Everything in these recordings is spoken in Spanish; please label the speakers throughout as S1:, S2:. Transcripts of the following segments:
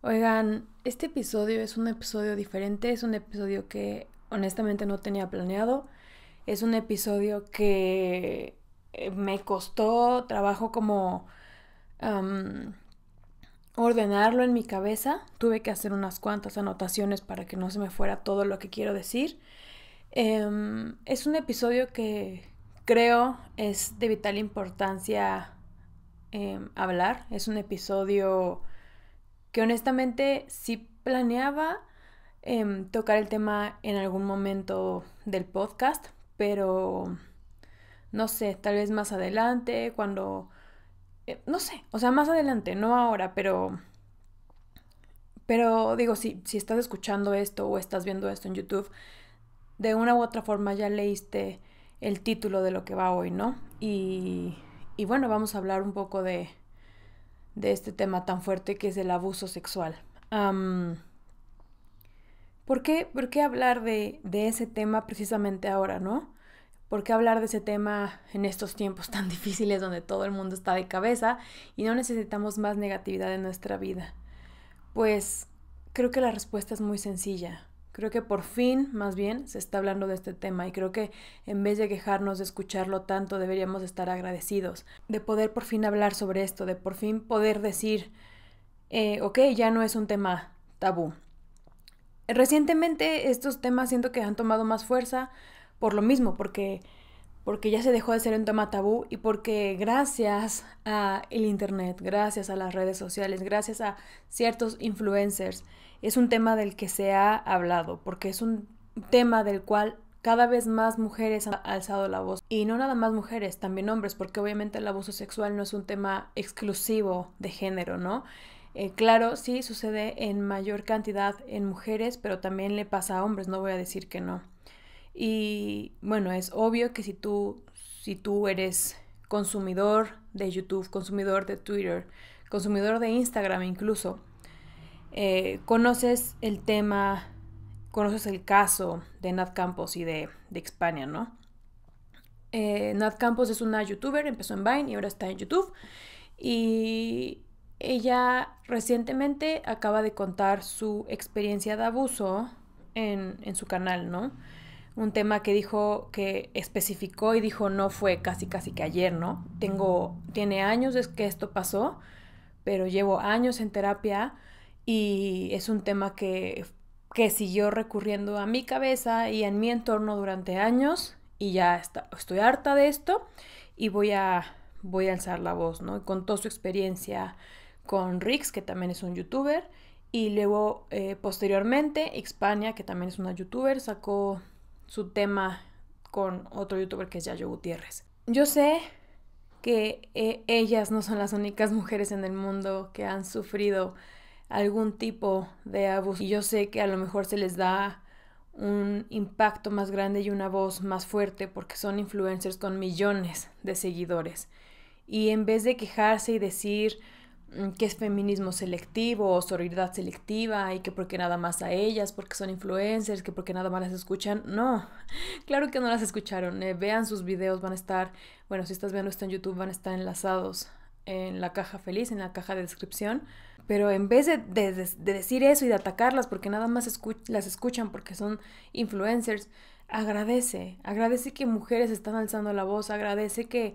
S1: Oigan, este episodio es un episodio diferente, es un episodio que honestamente no tenía planeado, es un episodio que eh, me costó trabajo como ordenarlo en mi cabeza, tuve que hacer unas cuantas anotaciones para que no se me fuera todo lo que quiero decir. Em, es un episodio que creo es de vital importancia em, hablar, es un episodio que honestamente sí planeaba em, tocar el tema en algún momento del podcast, pero no sé, tal vez más adelante, cuando, eh, no sé, o sea, más adelante, no ahora, pero, pero digo, si, si estás escuchando esto o estás viendo esto en YouTube, de una u otra forma ya leíste el título de lo que va hoy, ¿no? Y, y bueno, vamos a hablar un poco de, de este tema tan fuerte que es el abuso sexual. ¿por, qué, ¿por, qué, hablar de, de, ese tema precisamente ahora, no? ¿Por qué hablar de ese tema en estos tiempos tan difíciles donde todo el mundo está de cabeza y no necesitamos más negatividad en nuestra vida? Pues creo que la respuesta es muy sencilla. Creo que por fin, más bien, se está hablando de este tema y creo que en vez de quejarnos de escucharlo tanto, deberíamos estar agradecidos de poder por fin hablar sobre esto, de por fin poder decir, eh, ok, ya no es un tema tabú. Recientemente estos temas siento que han tomado más fuerza por lo mismo, porque, porque ya se dejó de ser un tema tabú y porque gracias al Internet, gracias a las redes sociales, gracias a ciertos influencers, es un tema del que se ha hablado, porque es un tema del cual cada vez más mujeres han alzado la voz. Y no nada más mujeres, también hombres, porque obviamente el abuso sexual no es un tema exclusivo de género, ¿no? Eh, claro, sí sucede en mayor cantidad en mujeres, pero también le pasa a hombres, no voy a decir que no. Y bueno, es obvio que si tú, si tú eres consumidor de YouTube, consumidor de Twitter, consumidor de Instagram incluso, eh, conoces el tema, conoces el caso de Nat Campos y de, de ¿no? Eh, Nat Campos es una youtuber, empezó en Vine y ahora está en YouTube. Y ella recientemente acaba de contar su experiencia de abuso en, su canal, ¿no? Un tema que dijo, que especificó y dijo no fue casi casi que ayer, ¿no? Tengo, tiene años es que esto pasó, pero llevo años en terapia y es un tema que, que siguió recurriendo a mi cabeza y en mi entorno durante años y ya estoy harta de esto y voy a, voy a alzar la voz, ¿no? Con toda su experiencia con Rix, que también es un youtuber, y luego eh, posteriormente Xpania, que también es una youtuber, sacó su tema con otro youtuber que es Yayo Gutiérrez. Yo sé que eh, ellas no son las únicas mujeres en el mundo que han sufrido algún tipo de abuso. Y yo sé que a lo mejor se les da un impacto más grande y una voz más fuerte porque son influencers con millones de seguidores. Y en vez de quejarse y decir mm, que es feminismo selectivo o sororidad selectiva y que porque nada más a ellas, porque son influencers, que porque nada más las escuchan, no, claro que no las escucharon, eh, vean sus videos, van a estar, bueno, si estás viendo esto en YouTube, van a estar enlazados en la caja feliz, en la caja de descripción pero en vez de, decir eso y de atacarlas porque nada más las escuchan porque son influencers, agradece, agradece que mujeres están alzando la voz, agradece que,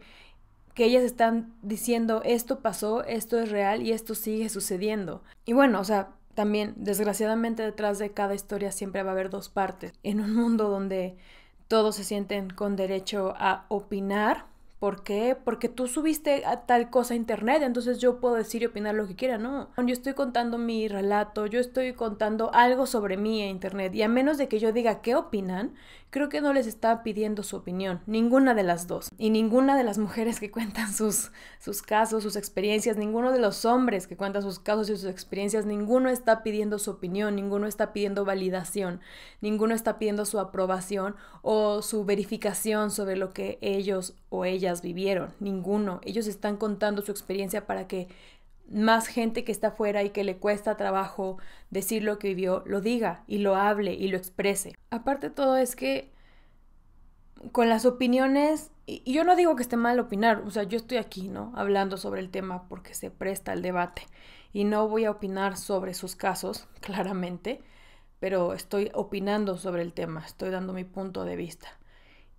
S1: que ellas están diciendo esto pasó, esto es real y esto sigue sucediendo. Y bueno, o sea, también desgraciadamente detrás de cada historia siempre va a haber dos partes. En un mundo donde todos se sienten con derecho a opinar ¿Por qué? Porque tú subiste a tal cosa a internet, entonces yo puedo decir y opinar lo que quiera, ¿no? Yo estoy contando mi relato, yo estoy contando algo sobre mí a internet y a menos de que yo diga qué opinan, creo que no les está pidiendo su opinión, ninguna de las dos. Y ninguna de las mujeres que cuentan sus, sus casos, sus experiencias, ninguno de los hombres que cuentan sus casos y sus experiencias, ninguno está pidiendo su opinión, ninguno está pidiendo validación, ninguno está pidiendo su aprobación o su verificación sobre lo que ellos o ellas vivieron, ninguno. Ellos están contando su experiencia para que más gente que está afuera y que le cuesta trabajo decir lo que vivió, lo diga y lo hable y lo exprese. Aparte de todo es que con las opiniones, y yo no digo que esté mal opinar, o sea, yo estoy aquí, ¿no? Hablando sobre el tema porque se presta al debate y no voy a opinar sobre sus casos, claramente, pero estoy opinando sobre el tema, estoy dando mi punto de vista.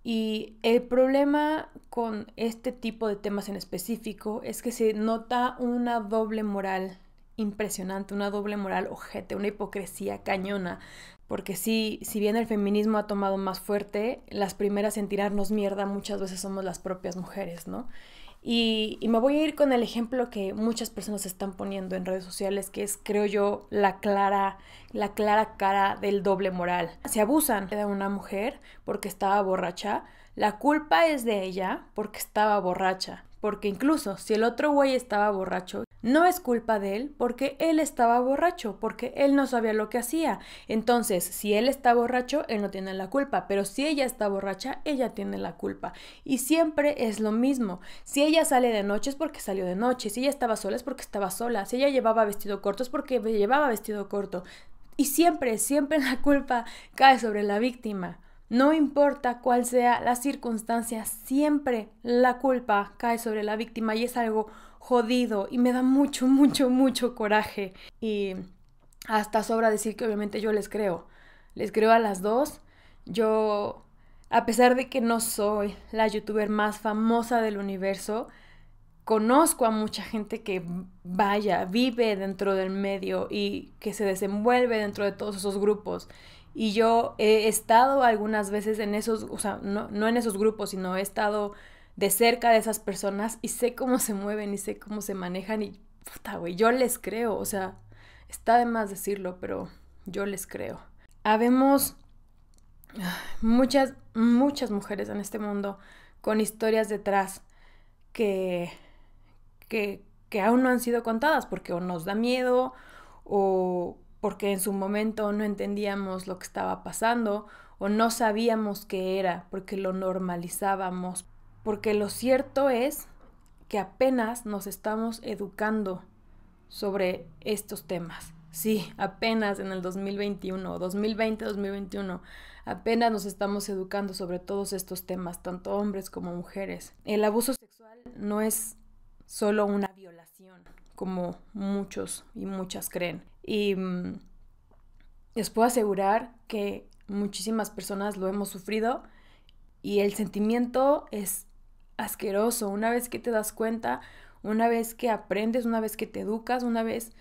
S1: Y el problema con este tipo de temas en específico es que se nota una doble moral impresionante, una doble moral ojete, una hipocresía cañona. Porque sí, si bien el feminismo ha tomado más fuerte, las primeras en tirarnos mierda muchas veces somos las propias mujeres, ¿no? Y, me voy a ir con el ejemplo que muchas personas están poniendo en redes sociales, que es, creo yo, la clara, la clara cara del doble moral. Se abusan de una mujer porque estaba borracha. La culpa es de ella porque estaba borracha porque incluso si el otro güey estaba borracho, no es culpa de él porque él estaba borracho, porque él no sabía lo que hacía. Entonces, si él está borracho, él no tiene la culpa, pero si ella está borracha, ella tiene la culpa. Y siempre es lo mismo. Si ella sale de noche es porque salió de noche, si ella estaba sola es porque estaba sola, si ella llevaba vestido corto es porque llevaba vestido corto. Y siempre, siempre la culpa cae sobre la víctima. No importa cuál sea la circunstancia, siempre la culpa cae sobre la víctima y es algo jodido y me da mucho, mucho, mucho coraje. Y hasta sobra decir que obviamente yo les creo. Les creo a las dos. Yo, a pesar de que no soy la youtuber más famosa del universo, conozco a mucha gente que vaya, vive dentro del medio y que se desenvuelve dentro de todos esos grupos y yo he estado algunas veces en esos, o sea, no, en esos grupos, sino he estado de cerca de esas personas y sé cómo se mueven y sé cómo se manejan y puta, güey, yo les creo, o sea, está de más decirlo, pero yo les creo. Habemos muchas, muchas mujeres en este mundo con historias detrás que, que, que aún no han sido contadas porque o nos da miedo o porque en su momento no entendíamos lo que estaba pasando o no sabíamos qué era, porque lo normalizábamos, porque lo cierto es que apenas nos estamos educando sobre estos temas. Sí, apenas en el 2021, 2020, 2021, apenas nos estamos educando sobre todos estos temas, tanto hombres como mujeres. El abuso sexual no es solo una violación, como muchos y muchas creen. Y mm, les puedo asegurar que muchísimas personas lo hemos sufrido y el sentimiento es asqueroso una vez que te das cuenta, una vez que aprendes, una vez que te educas, una vez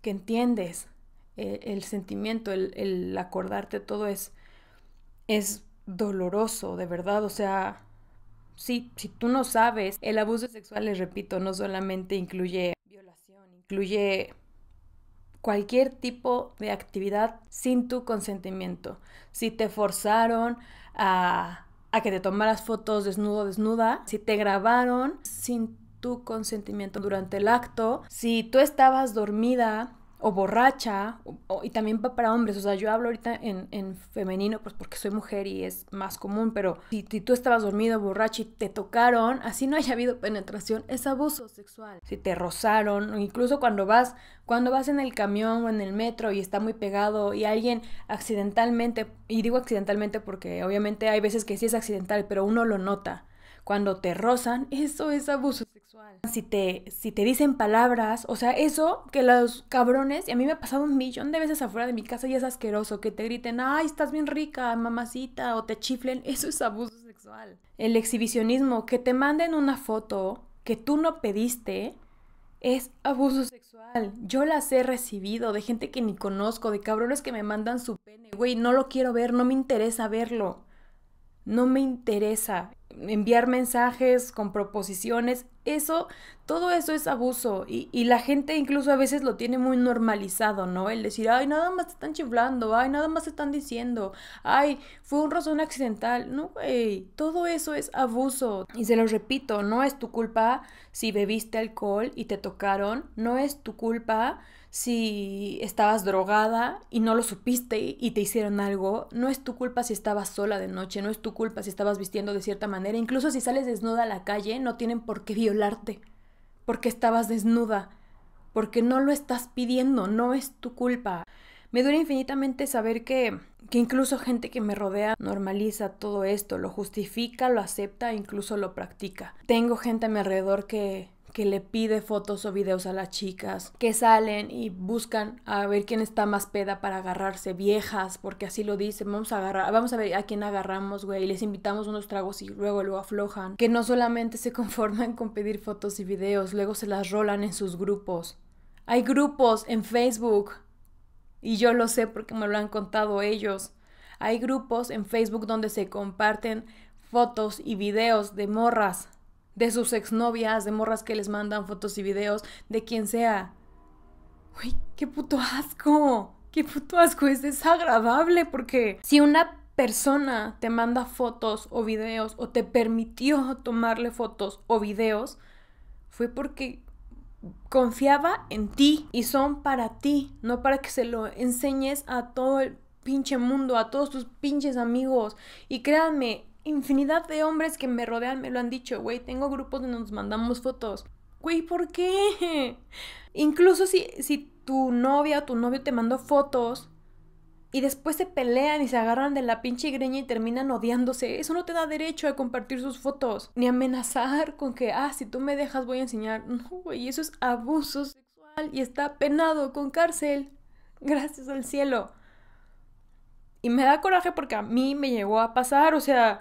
S1: que entiendes eh, el, sentimiento, el, el, acordarte todo es, es doloroso, de verdad, o sea, si tú no sabes, el abuso sexual, les repito, no solamente incluye violación, incluye cualquier tipo de actividad sin tu consentimiento. Si te forzaron a, a que te tomaras fotos desnudo, desnuda, si te grabaron sin tu consentimiento durante el acto, si tú estabas dormida o borracha, y también para hombres, o sea, yo hablo ahorita en, femenino, pues porque soy mujer y es más común, pero si, tú estabas dormido, borracho y te tocaron, así no haya habido penetración, es abuso sexual. Si te rozaron, incluso cuando vas, cuando vas en el camión o en el metro y está muy pegado y alguien accidentalmente, y digo accidentalmente porque obviamente hay veces que sí es accidental, pero uno lo nota. Cuando te rozan, eso es abuso si te, si te dicen palabras, o sea, eso que los cabrones, y a mí me ha pasado un millón de veces afuera de mi casa y es asqueroso, que te griten, ay, estás bien rica, mamacita, o te chiflen, eso es abuso sexual. El exhibicionismo, que te manden una foto que tú no pediste, es abuso sexual. Yo las he recibido de gente que ni conozco, de cabrones que me mandan su pene. Güey, no lo quiero ver, no me interesa verlo. No me interesa enviar mensajes con proposiciones, eso, todo eso es abuso y, la gente incluso a veces lo tiene muy normalizado, ¿no? El decir, ay, nada más te están chiflando, ay, nada más te están diciendo, ay, fue un razón accidental, no, güey, todo eso es abuso. Y se lo repito, no es tu culpa si bebiste alcohol y te tocaron, no es tu culpa si estabas drogada y no lo supiste y te hicieron algo, no es tu culpa si estabas sola de noche, no es tu culpa si estabas vistiendo de cierta manera Incluso si sales desnuda a la calle, no tienen por qué violarte, porque estabas desnuda, porque no lo estás pidiendo, no es tu culpa. Me duele infinitamente saber que, que incluso gente que me rodea normaliza todo esto, lo justifica, lo acepta, incluso lo practica. Tengo gente a mi alrededor que, que le pide fotos o videos a las chicas, que salen y buscan a ver quién está más peda para agarrarse, viejas, porque así lo dicen, vamos a agarrar, vamos a ver a quién agarramos, güey, y les invitamos unos tragos y luego lo aflojan, que no solamente se conforman con pedir fotos y videos, luego se las rolan en sus grupos. Hay grupos en Facebook, y yo lo sé porque me lo han contado ellos. Hay grupos en Facebook donde se comparten fotos y videos de morras de sus exnovias, de morras que les mandan fotos y videos, de quien sea. Uy, qué puto asco. Qué puto asco, es desagradable porque si una persona te manda fotos o videos o te permitió tomarle fotos o videos, fue porque confiaba en ti y son para ti, no para que se lo enseñes a todo el pinche mundo, a todos tus pinches amigos. Y créanme, infinidad de hombres que me rodean me lo han dicho, güey, tengo grupos donde nos mandamos fotos. Güey, ¿por qué? Incluso si, si tu novia o tu novio te mandó fotos y después se pelean y se agarran de la pinche igreña y terminan odiándose, eso no te da derecho a compartir sus fotos, ni amenazar con que, ah, si tú me dejas voy a enseñar. No, güey, eso es abuso sexual y está penado con cárcel. Gracias al cielo. Y me da coraje porque a mí me llegó a pasar, o sea,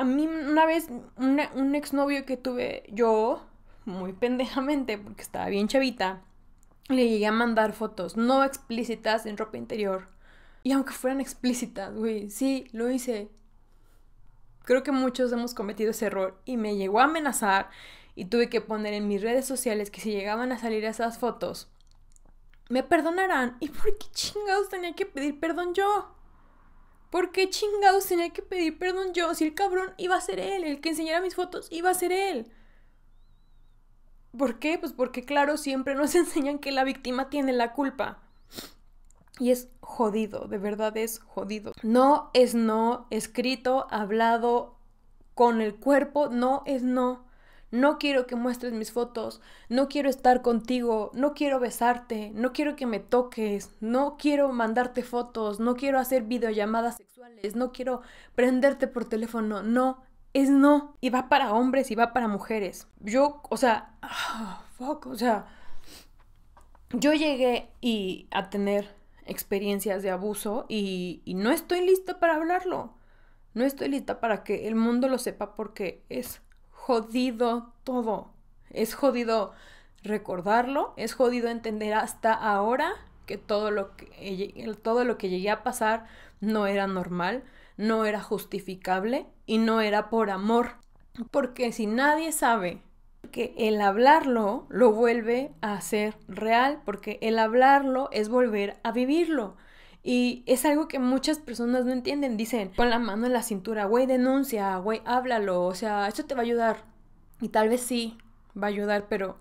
S1: a mí una vez, un exnovio que tuve yo, muy pendejamente, porque estaba bien chavita, le llegué a mandar fotos no explícitas en ropa interior. Y aunque fueran explícitas, güey, sí, lo hice. Creo que muchos hemos cometido ese error y me llegó a amenazar y tuve que poner en mis redes sociales que si llegaban a salir esas fotos, me perdonarán. ¿Y por qué chingados tenía que pedir perdón yo? ¿Por qué chingados tenía que pedir perdón yo si el cabrón iba a ser él? El que enseñara mis fotos iba a ser él. ¿Por qué? Pues porque claro, siempre nos enseñan que la víctima tiene la culpa. Y es jodido, de verdad es jodido. No es no, escrito, hablado, con el cuerpo, no es no no quiero que muestres mis fotos, no quiero estar contigo, no quiero besarte, no quiero que me toques, no quiero mandarte fotos, no quiero hacer videollamadas sexuales, no quiero prenderte por teléfono, no, es no. Y va para hombres y va para mujeres. Yo, o sea, ah, fuck, o sea, yo llegué y a tener experiencias de abuso y no estoy lista para hablarlo. No estoy lista para que el mundo lo sepa porque es jodido todo. Es jodido recordarlo, es jodido entender hasta ahora que todo lo que, todo lo que llegué a pasar no era normal, no era justificable y no era por amor. Porque si nadie sabe que el hablarlo lo vuelve a ser real, porque el hablarlo es volver a vivirlo. Y es algo que muchas personas no entienden. Dicen, pon la mano en la cintura, güey, denuncia, güey, háblalo. O sea, esto te va a ayudar. Y tal vez sí, va a ayudar, pero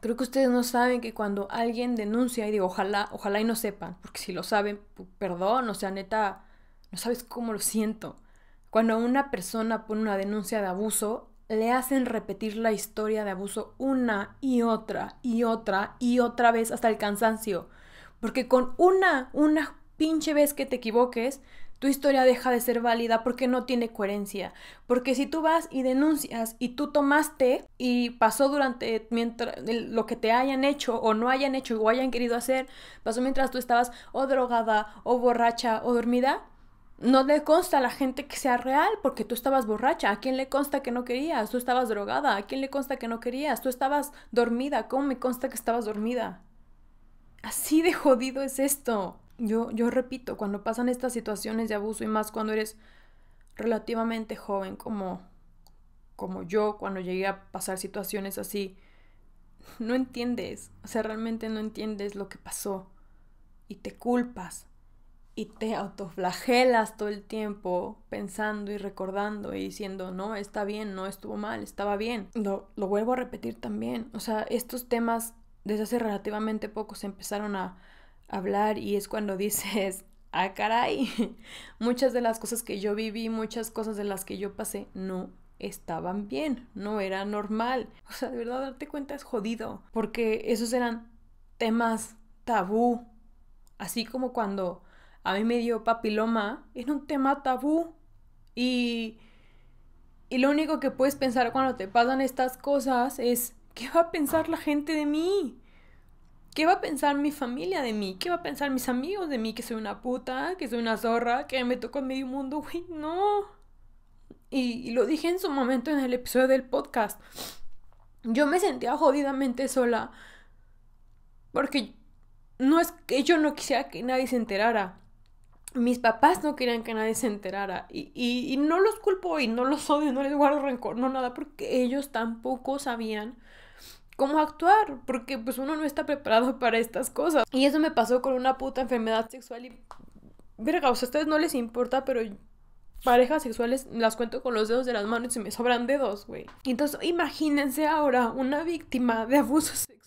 S1: creo que ustedes no saben que cuando alguien denuncia, y digo, ojalá, ojalá y no sepan, porque si lo saben, perdón, o sea, neta, no sabes cómo lo siento. Cuando una persona pone una denuncia de abuso, le hacen repetir la historia de abuso una y otra y otra y otra vez hasta el cansancio. Porque con una, una pinche vez que te equivoques, tu historia deja de ser válida porque no tiene coherencia. Porque si tú vas y denuncias y tú tomaste y pasó durante mientras lo que te hayan hecho o no hayan hecho o hayan querido hacer, pasó mientras tú estabas o drogada o borracha o dormida, no le consta a la gente que sea real porque tú estabas borracha. ¿A quién le consta que no querías? Tú estabas drogada. ¿A quién le consta que no querías? Tú estabas dormida. ¿Cómo me consta que estabas dormida? Así de jodido es esto. Yo, yo repito, cuando pasan estas situaciones de abuso y más cuando eres relativamente joven como, como yo, cuando llegué a pasar situaciones así, no entiendes, o sea, realmente no entiendes lo que pasó y te culpas y te autoflagelas todo el tiempo pensando y recordando y diciendo, no, está bien, no estuvo mal, estaba bien. Lo, lo vuelvo a repetir también, o sea, estos temas desde hace relativamente poco se empezaron a hablar y es cuando dices, ah, caray, muchas de las cosas que yo viví, muchas cosas de las que yo pasé, no estaban bien, no era normal. O sea, de verdad darte cuenta es jodido, porque esos eran temas tabú, así como cuando a mí me dio papiloma, era un tema tabú y, y lo único que puedes pensar cuando te pasan estas cosas es ¿Qué va a pensar la gente de mí? ¿Qué va a pensar mi familia de mí? ¿Qué va a pensar mis amigos de mí? Que soy una puta, que soy una zorra, que me toca en medio mundo, güey, no. Y, lo dije en su momento en el episodio del podcast. Yo me sentía jodidamente sola. Porque no es que yo no quisiera que nadie se enterara. Mis papás no querían que nadie se enterara. Y, y no los culpo y no los odio, no les guardo rencor, no nada, porque ellos tampoco sabían cómo actuar, porque pues uno no está preparado para estas cosas. Y eso me pasó con una puta enfermedad sexual y... Verga, a ustedes no les importa, pero parejas sexuales las cuento con los dedos de las manos y me sobran dedos, güey. Entonces, imagínense ahora una víctima de abuso sexual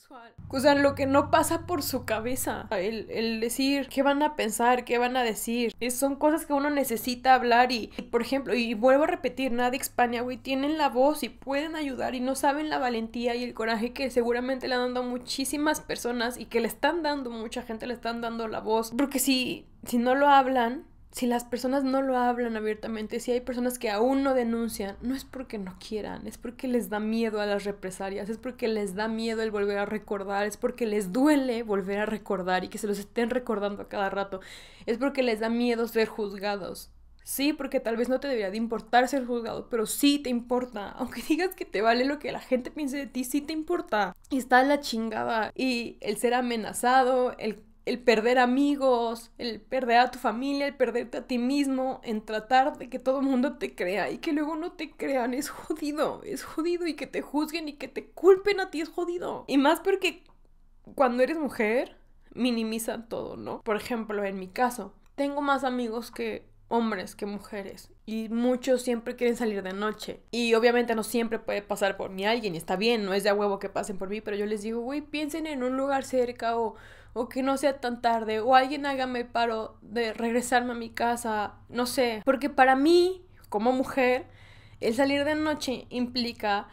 S1: o sea, lo que no pasa por su cabeza. El, decir qué van a pensar, qué van a decir. son cosas que uno necesita hablar y, por ejemplo, y vuelvo a repetir, nadie España, güey, tienen la voz y pueden ayudar y no saben la valentía y el coraje que seguramente le han dado a muchísimas personas y que le están dando, mucha gente le están dando la voz. Porque si, si no lo hablan, si las personas no lo hablan abiertamente, si hay personas que aún no denuncian, no es porque no quieran, es porque les da miedo a las represalias, es porque les da miedo el volver a recordar, es porque les duele volver a recordar y que se los estén recordando a cada rato, es porque les da miedo ser juzgados. Sí, porque tal vez no te debería de importar ser juzgado, pero sí te importa. Aunque digas que te vale lo que la gente piense de ti, sí te importa. Y está la chingada. Y el ser amenazado, el el perder amigos, el perder a tu familia, el perderte a ti mismo, en tratar de que todo el mundo te crea y que luego no te crean, es jodido, es jodido y que te juzguen y que te culpen a ti es jodido. Y más porque cuando eres mujer minimizan todo, ¿no? Por ejemplo, en mi caso, tengo más amigos que hombres que mujeres y muchos siempre quieren salir de noche y obviamente no siempre puede pasar por mí alguien y está bien, no es de a huevo que pasen por mí, pero yo les digo, güey, piensen en un lugar cerca o o que no sea tan tarde, o alguien hágame me paro de regresarme a mi casa, no sé, porque para mí, como mujer, el salir de noche implica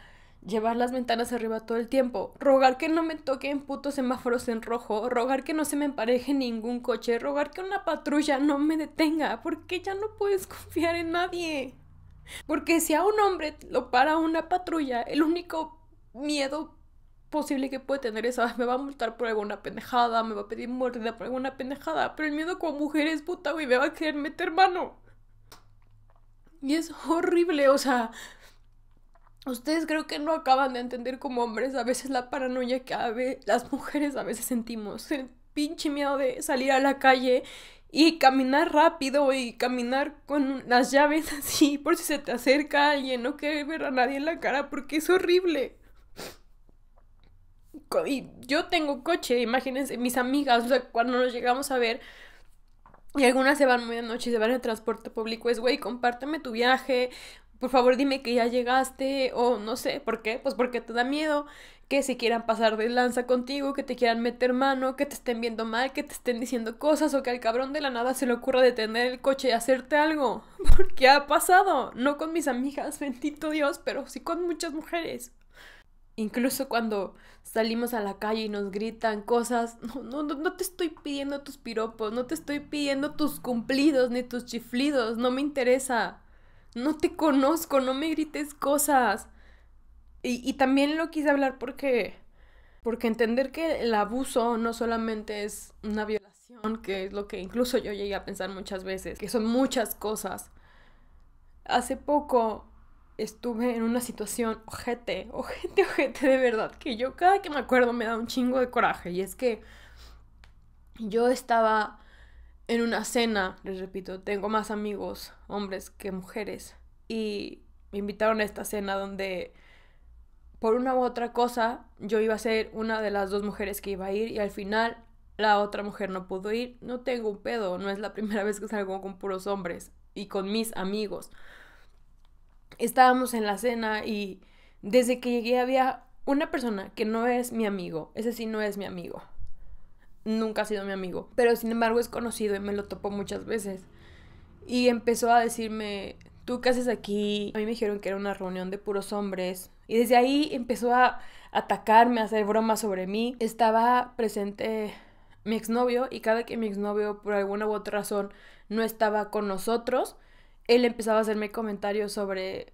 S1: llevar las ventanas arriba todo el tiempo, rogar que no me toquen putos semáforos en rojo, rogar que no se me empareje ningún coche, rogar que una patrulla no me detenga, porque ya no puedes confiar en nadie. Porque si a un hombre lo para una patrulla, el único miedo posible que puede tener esa, me va a multar por alguna pendejada, me va a pedir mordida por alguna pendejada, pero el miedo como mujer es puta, güey, me va a querer meter mano. Y es horrible, o sea, ustedes creo que no acaban de entender como hombres a veces la paranoia que las mujeres a veces sentimos, el pinche miedo de salir a la calle y caminar rápido y caminar con las llaves así por si se te acerca alguien, no querer ver a nadie en la cara porque es horrible y yo tengo coche, imagínense, mis amigas, o sea, cuando nos llegamos a ver, y algunas se van muy de noche y se van en transporte público, es, güey, compárteme tu viaje, por favor dime que ya llegaste, o no sé, ¿por qué? Pues porque te da miedo que se quieran pasar de lanza contigo, que te quieran meter mano, que te estén viendo mal, que te estén diciendo cosas, o que al cabrón de la nada se le ocurra detener el coche y hacerte algo, porque ha pasado, no con mis amigas, bendito Dios, pero sí con muchas mujeres. Incluso cuando salimos a la calle y nos gritan cosas, no, no, no te estoy pidiendo tus piropos, no te estoy pidiendo tus cumplidos ni tus chiflidos, no me interesa, no te conozco, no me grites cosas. Y, también lo quise hablar porque, porque entender que el abuso no solamente es una violación, que es lo que incluso yo llegué a pensar muchas veces, que son muchas cosas. Hace poco estuve en una situación ojete, ojete, ojete de verdad, que yo cada que me acuerdo me da un chingo de coraje. Y es que yo estaba en una cena, les repito, tengo más amigos hombres que mujeres. Y me invitaron a esta cena donde por una u otra cosa yo iba a ser una de las dos mujeres que iba a ir y al final la otra mujer no pudo ir. No tengo un pedo, no es la primera vez que salgo con puros hombres y con mis amigos estábamos en la cena y desde que llegué había una persona que no es mi amigo, ese sí no es mi amigo. Nunca ha sido mi amigo, pero sin embargo es conocido y me lo topó muchas veces. Y empezó a decirme, ¿tú qué haces aquí? A mí me dijeron que era una reunión de puros hombres. Y desde ahí empezó a atacarme, a hacer bromas sobre mí. Estaba presente mi exnovio y cada que mi exnovio por alguna u otra razón no estaba con nosotros, él empezaba a hacerme comentarios sobre,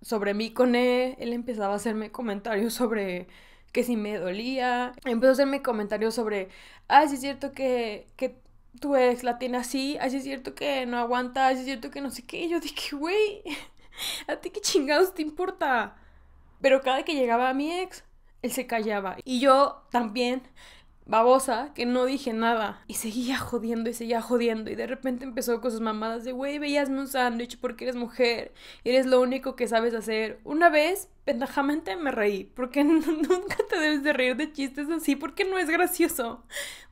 S1: sobre mí con él, e, él empezaba a hacerme comentarios sobre que si me dolía, empezó a hacerme comentarios sobre, ah, sí es cierto que, que tu ex la tiene así, ah, sí es cierto que no aguanta, ah, es cierto que no sé qué, yo dije, güey, a ti qué chingados te importa. Pero cada que llegaba a mi ex, él se callaba. Y yo también babosa que no dije nada y seguía jodiendo y seguía jodiendo y de repente empezó con sus mamadas de güey, veíasme un sándwich porque eres mujer eres lo único que sabes hacer. Una vez, pendejamente me reí, porque nunca te debes de reír de chistes así porque no es gracioso.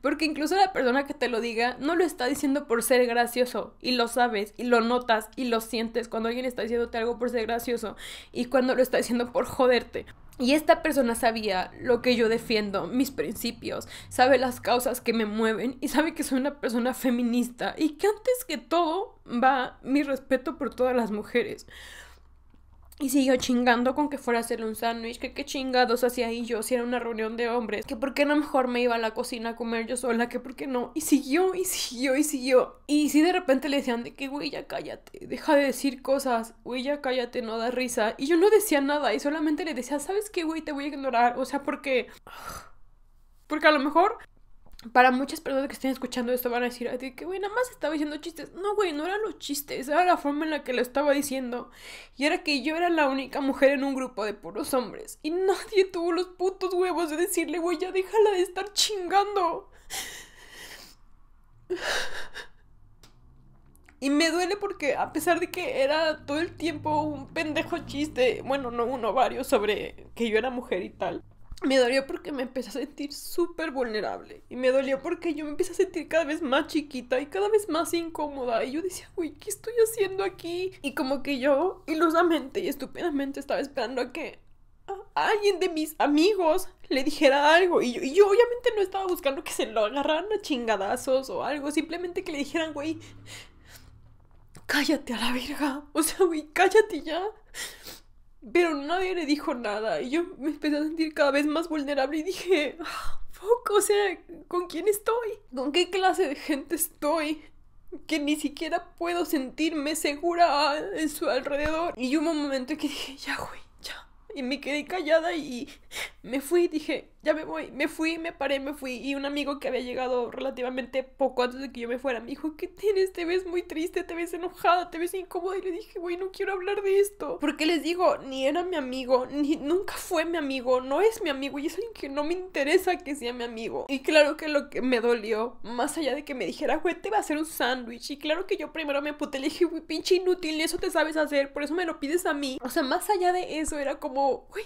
S1: Porque incluso la persona que te lo diga no lo está diciendo por ser gracioso y lo sabes y lo notas y lo sientes cuando alguien está diciéndote algo por ser gracioso y cuando lo está diciendo por joderte. Y esta persona sabía lo que yo defiendo, mis principios, sabe las causas que me mueven y sabe que soy una persona feminista y que antes que todo va mi respeto por todas las mujeres. Y siguió chingando con que fuera a hacer un sándwich, que qué chingados hacía ahí yo si era una reunión de hombres, que por qué no mejor me iba a la cocina a comer yo sola, que por qué no. Y siguió, y siguió, y siguió. Y si de repente le decían de que, güey, ya cállate, deja de decir cosas, güey, ya cállate, no da risa. Y yo no decía nada, y solamente le decía, ¿sabes qué, güey? Te voy a ignorar, o sea, porque... Porque a lo mejor para muchas personas que estén escuchando esto van a decir a que, güey, nada más estaba diciendo chistes. No, güey, no eran los chistes, era la forma en la que lo estaba diciendo. Y era que yo era la única mujer en un grupo de puros hombres. Y nadie tuvo los putos huevos de decirle, güey, ya déjala de estar chingando. Y me duele porque a pesar de que era todo el tiempo un pendejo chiste, bueno, no uno, varios, sobre que yo era mujer y tal, me dolió porque me empecé a sentir súper vulnerable. Y me dolió porque yo me empecé a sentir cada vez más chiquita y cada vez más incómoda. Y yo decía, güey, ¿qué estoy haciendo aquí? Y como que yo, ilusamente y estúpidamente, estaba esperando a que alguien de mis amigos le dijera algo. Y yo, y yo obviamente no estaba buscando que se lo agarraran a chingadazos o algo. Simplemente que le dijeran, güey, cállate a la verga. O sea, güey, cállate ya. Pero nadie le dijo nada y yo me empecé a sentir cada vez más vulnerable y dije, ah, o sea, ¿con quién estoy? ¿Con qué clase de gente estoy? Que ni siquiera puedo sentirme segura en su alrededor. Y hubo un momento en que dije, ya, güey, ya. Y me quedé callada y me fui y dije, ya me voy, me fui, me paré, me fui. Y un amigo que había llegado relativamente poco antes de que yo me fuera me dijo, ¿qué tienes? Te ves muy triste, te ves enojada, te ves incómoda. Y le dije, güey, no quiero hablar de esto. Porque les digo, ni era mi amigo, ni nunca fue mi amigo, no es mi amigo y es alguien que no me interesa que sea mi amigo. Y claro que lo que me dolió, más allá de que me dijera, güey, te va a hacer un sándwich. Y claro que yo primero me puté, le dije, güey, pinche inútil, eso te sabes hacer, por eso me lo pides a mí. O sea, más allá de eso, era como, güey,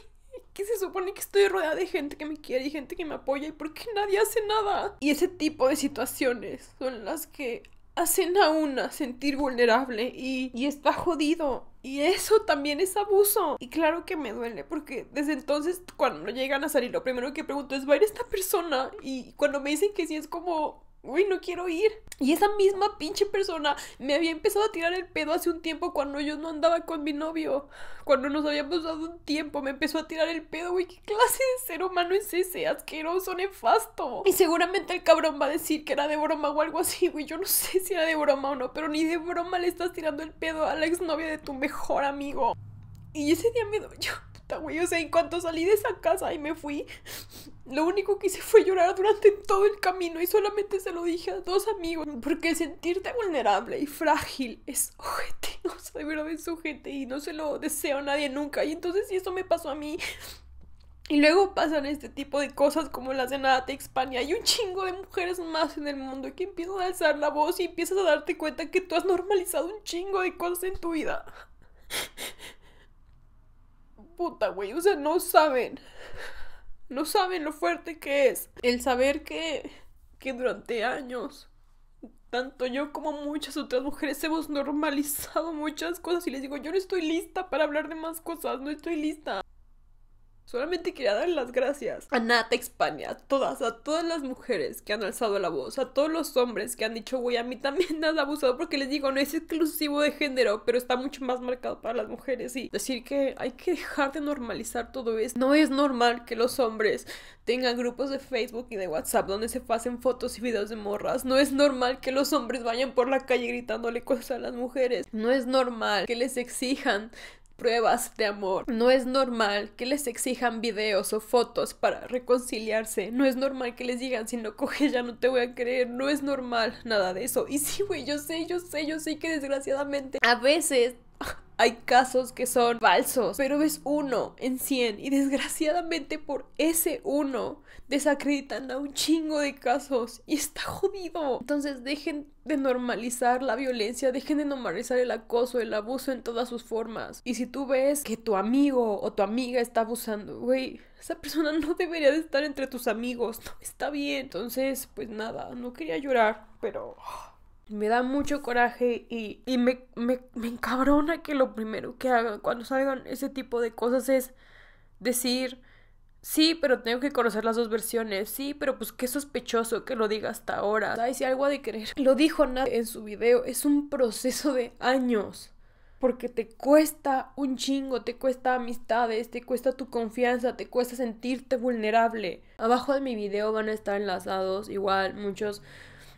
S1: que se supone que estoy rodeada de gente que me quiere y gente que me apoya y por qué nadie hace nada. Y ese tipo de situaciones son las que hacen a una sentir vulnerable y, y está jodido. Y eso también es abuso. Y claro que me duele, porque desde entonces, cuando llegan a salir, lo primero que pregunto es: ¿va a ir esta persona? Y cuando me dicen que sí, es como Uy, no quiero ir. Y esa misma pinche persona me había empezado a tirar el pedo hace un tiempo cuando yo no andaba con mi novio. Cuando nos habíamos dado un tiempo, me empezó a tirar el pedo, güey. ¿Qué clase de ser humano es ese? Asqueroso, nefasto. Y seguramente el cabrón va a decir que era de broma o algo así, güey. Yo no sé si era de broma o no, pero ni de broma le estás tirando el pedo a la exnovia de tu mejor amigo. Y ese día me yo güey. O sea, en cuanto salí de esa casa y me fui, lo único que hice fue llorar durante todo el camino y solamente se lo dije a dos amigos. Porque sentirte vulnerable y frágil es ojete. O sea, de verdad es ojete y no se lo deseo a nadie nunca. Y entonces, si eso me pasó a mí, y luego pasan este tipo de cosas como las de Nada España y un chingo de mujeres más en el mundo que empiezan a alzar la voz y empiezas a darte cuenta que tú has normalizado un chingo de cosas en tu vida. puta, güey. O sea, no saben. No saben lo fuerte que es. El saber que, que durante años, tanto yo como muchas otras mujeres hemos normalizado muchas cosas y les digo, yo no estoy lista para hablar de más cosas, no estoy lista. Solamente quería dar las gracias a Nata España, a todas, a todas las mujeres que han alzado la voz, a todos los hombres que han dicho, güey, a mí también me han abusado porque les digo, no es exclusivo de género, pero está mucho más marcado para las mujeres. Y decir que hay que dejar de normalizar todo esto. No es normal que los hombres tengan grupos de Facebook y de WhatsApp donde se pasen fotos y videos de morras. No es normal que los hombres vayan por la calle gritándole cosas a las mujeres. No es normal que les exijan pruebas de amor. No es normal que les exijan videos o fotos para reconciliarse. No es normal que les digan si no coge ya no te voy a creer No es normal nada de eso. Y sí, güey, yo sé, yo sé, yo sé que desgraciadamente a veces hay casos que son falsos, pero es uno en 100 y desgraciadamente por ese uno Desacreditan a un chingo de casos y está jodido. Entonces dejen de normalizar la violencia, dejen de normalizar el acoso, el abuso en todas sus formas. Y si tú ves que tu amigo o tu amiga está abusando, güey, esa persona no debería de estar entre tus amigos, no está bien. Entonces, pues nada, no quería llorar, pero me da mucho coraje y, y me, me, me, encabrona que lo primero que hagan cuando salgan ese tipo de cosas es decir, Sí, pero tengo que conocer las dos versiones. Sí, pero pues qué sospechoso que lo diga hasta ahora. Ay, si algo ha de creer. Lo dijo Nat en su video. Es un proceso de años. Porque te cuesta un chingo, te cuesta amistades, te cuesta tu confianza, te cuesta sentirte vulnerable. Abajo de mi video van a estar enlazados igual muchos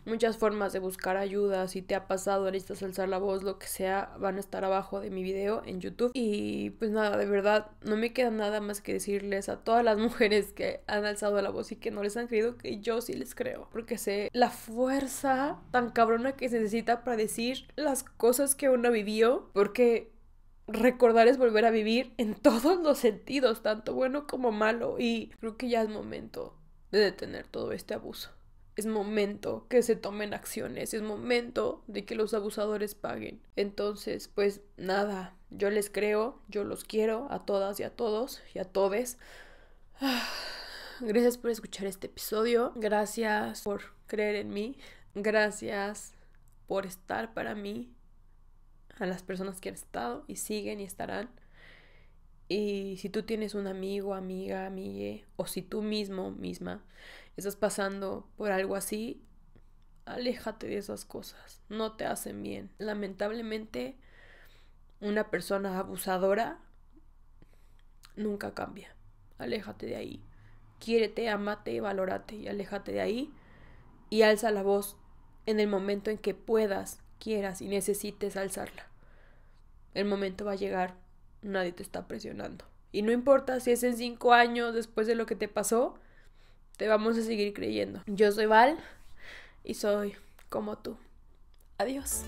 S1: muchas formas de buscar ayuda. Si te ha pasado, necesitas alzar la voz, lo que sea, van a estar abajo de mi video en YouTube. Y pues nada, de verdad, no me queda nada más que decirles a todas las mujeres que han alzado la voz y que no les han creído que yo sí les creo. Porque sé la fuerza tan cabrona que se necesita para decir las cosas que uno vivió. Porque recordar es volver a vivir en todos los sentidos, tanto bueno como malo. Y creo que ya es momento de detener todo este abuso es momento que se tomen acciones, es momento de que los abusadores paguen. Entonces, pues nada, yo les creo, yo los quiero a todas y a todos y a todes. Gracias por escuchar este episodio, gracias por creer en mí, gracias por estar para mí, a las personas que han estado y siguen y estarán. Y si tú tienes un amigo, amiga, amigue, o si tú mismo, misma, estás pasando por algo así, aléjate de esas cosas, no te hacen bien. Lamentablemente, una persona abusadora nunca cambia. Aléjate de ahí. Quiérete, amate, valórate y aléjate de ahí y alza la voz en el momento en que puedas, quieras y necesites alzarla. El momento va a llegar, nadie te está presionando. Y no importa si es en cinco años después de lo que te pasó, te vamos a seguir creyendo. Yo soy Val y soy como tú. Adiós.